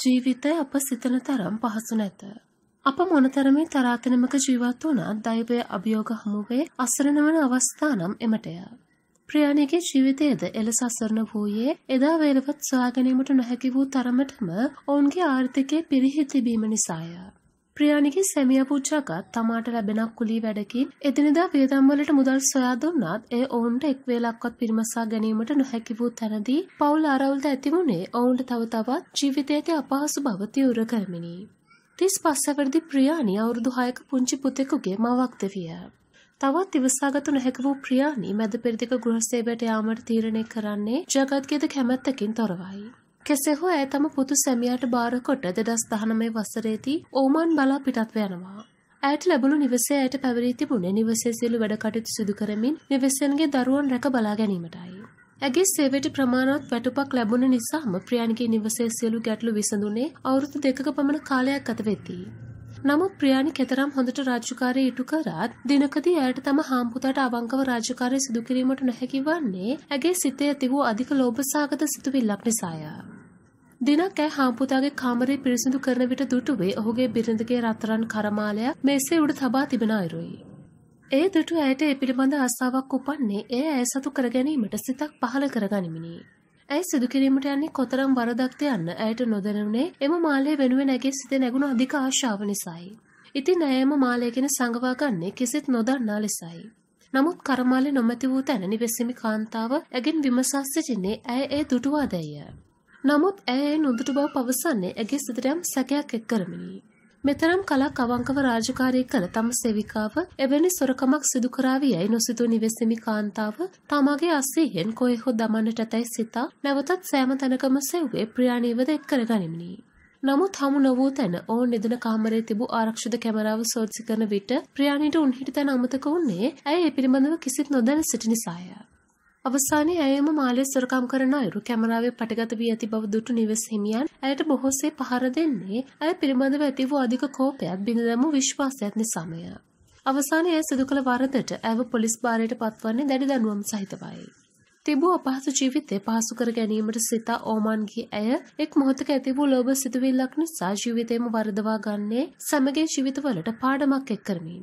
ජීවිතය අප සිතන තරම් පහසු නැත. අප මොනතරමේ තරාතනමක ජීවත් වුණත් දෛවය අභියෝග හමුවේ අසරණ වන අවස්ථා නම් එමටය. ප්‍රයාණිගේ ජීවිතයේද එලෙස අසරණ වූයේ එදා වේලවත් සොයාගැනීමට නොහැකි වූ තරමටම ඔවුන්ගේ ආර්ථිකය පිරිහි තිබීම නිසාය. ප්‍රියානිගේ සැමියා පුච්චාගත් තමාට ලැබෙන කුලී වැඩකින් එදිනෙදා වියදම් වලට මුදල් සොයා දුන්නත් ඒ ඔවුන්ට එක් වේලක්වත් පිරිමසා ගැනීමට නොහැකි වූ තැනදී පවුල ආරවුල්ද ඇතිවුණේ ඔවුන්ට තව තවත් ජීවිතයේ අපහසු බව තීව්‍ර කරමිනි. 35 වරදී ප්‍රියානි අවුරුදු 6ක පුංචි පුතෙකුගේ මවක් දෙවිය. තවත් ඉවසාගත නොහැකි වූ ප්‍රියානි මැද පෙරදිග ගෘහ සේවයට යාමට තීරණය කරන්නේ ජගත්ගේද කැමැත්තකින් තොරවයි. කෙසේ හෝ ඇය තම පුතු සැමියාට බාරකොට 2019 වසරේදී ඕමාන් බලා පිටත්ව යනවා. ඇයට ලැබුණු නිවසේ ඇයට පැවරී තිබුණේ නිවසේ සියලු වැඩ කටයුතු සිදු කරමින් නිවෙසන්ගේ දරුවන් රැක බලා ගැනීමටයි. ඇගේ සේවයට ප්‍රමාණවත් වැටුපක් ලැබුණ නිසාම ප්‍රියන්ගේ නිවසේ සියලු ගැටලු විසඳුනේ අවුරුදු දෙකක පමණ කාලයක් ගත වෙද්දී. නමුත් ප්‍රියානි කෙතරම් හොඳට රාජ්‍යකාරය ඉටු කරත් දිනකදී ඇයට තම හාම්පුතාට අවංකව රාජ්‍යකාරය සිදු කිරීමට නොහැකි වන්නේ ඇගේ සිතේ ඇති වූ අධික ලෝභ සාගත සිතුවිල්ලක් නිසාය. දිනක් ඇය හාම්පුතාගේ කාමරේ පිරිසිදු කරන විට දුටුවේ ඔහුගේ බිරිඳගේ රත්තරන් කරමාලයක් මේසේ උඩ තබා තිබෙන අයුරුයි. ඒ දුටු ඇයට ඒ පිළිබඳ ආස්ථාවක් උපන්නේ ඒ ඇය සතු කරගැනීමට සිතක් පහළ කරගනිමිනි. ඇයි සිදුකිරීමට යන්නේ කොතරම් බරදක්ද යන්න ඇයට නොදැනුනේ එම මාලය වෙනුවෙන් ඇගේ සිතේ නැගුණු අධික ආශාව නිසායි. ඉතින් ඇයම මාලය ගැන සංගවා ගන්නේ කිසිත් නොදන්නා ලෙසයි. නමුත් කරමාලේ නොමැති වූ තැන නිවෙසිමි කාන්තාව ඇගෙන් විමසා සිටින්නේ ඇය ඒ දුටුවාදැය. නමුත් ඇය ඒ නොදුටු බව පවසන්නේ ඇගේ සිතටම සැකයක් එක් කරමිනි. මෙතරම් කලක් අවංකව රාජකාරී කළ තම සෙවිකාව එවැනි සොරකමක් සිදු කරાવી යයි නොසිතූ නිවෙසෙමි කාන්තාව තමාගේ අසීහෙන් කොයි හෝ දමන්නට ඇතැයි සිතා නැවතත් සෑම තැනකම සෙව්වේ ප්‍රියාණීවද එක් කරගනිමිනි. නමුත් හමු නොවූ තැන ඕන් නිදන කාමරේ තිබූ ආරක්ෂිත කැමරාව සෝදිසි කරන විට ප්‍රියාණීට උන්හිට තැන අමතක වුන්නේ ඇය ඒ පිළිබඳව කිසිත් නොදැන සිටි නිසාය. අවසානයේ ඇයම මාලේ සොරකම් කරන අයුරු කැමරාවේ පටගත වී ඇති බව දුටු නිවෙස් හිමියන් ඇයට බොහෝසේ පහර දෙන්නේ ඇය පිළිබඳව ඇති වූ අධික කෝපයත් බිඳදමු විශ්වාසයත් නිසාමය. අවසානයේ ඇය සිදු කළ වරදට ඇව පොලිස් භාරයට පත්වන්නේ දැඩි දඬුවම් සහිතවයි. තිබූ අපහසු ජීවිතය පහසු කර ගැනීමට සිතා ඕමාන් ගිය ඇය එක් මොහොතක ඇති වූ ලෝභ සිතුවිල්ලක් නිසා ජීවිතයම වරදවා ගන්නේ සමගයේ ජීවිතවලට පාඩමක් එක් කරමින්.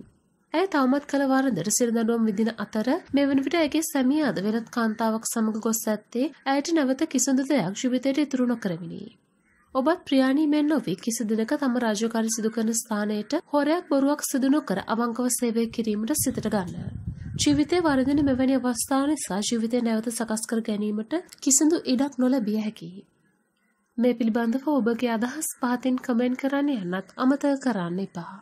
ඇය තවමත් කළ වරදට සිරදඩුවම් විදින අතර මෙවන විට ඇගේ සැමියාද වෙනත් කාන්තාවක් සමඟ ගොස් ඇත්තේ ඇයට නැවත කිසිදු දෙයක් ශුභිතයට ඉතුරු නොකරමිනි. ඔබත් ප්‍රියාණී මෙන් නොවී කිසි දිනක තම රාජකාරි සිදු කරන ස්ථානයට හොරයක් බොරුවක් සිදු නොකර අවංකව සේවය කිරීමට සිතට ගන්න. ජීවිතය වරදින මෙවැනි අවස්ථා නිසා ජීවිතය නැවත සකස් කර ගැනීමට කිසිදු ඉඩක් නොලැබිය හැකියි. මේ පිළිබඳව ඔබගේ අදහස් පාතින් කමෙන්ට් කරන්න යන්නත් අමතක කරන්න එපා.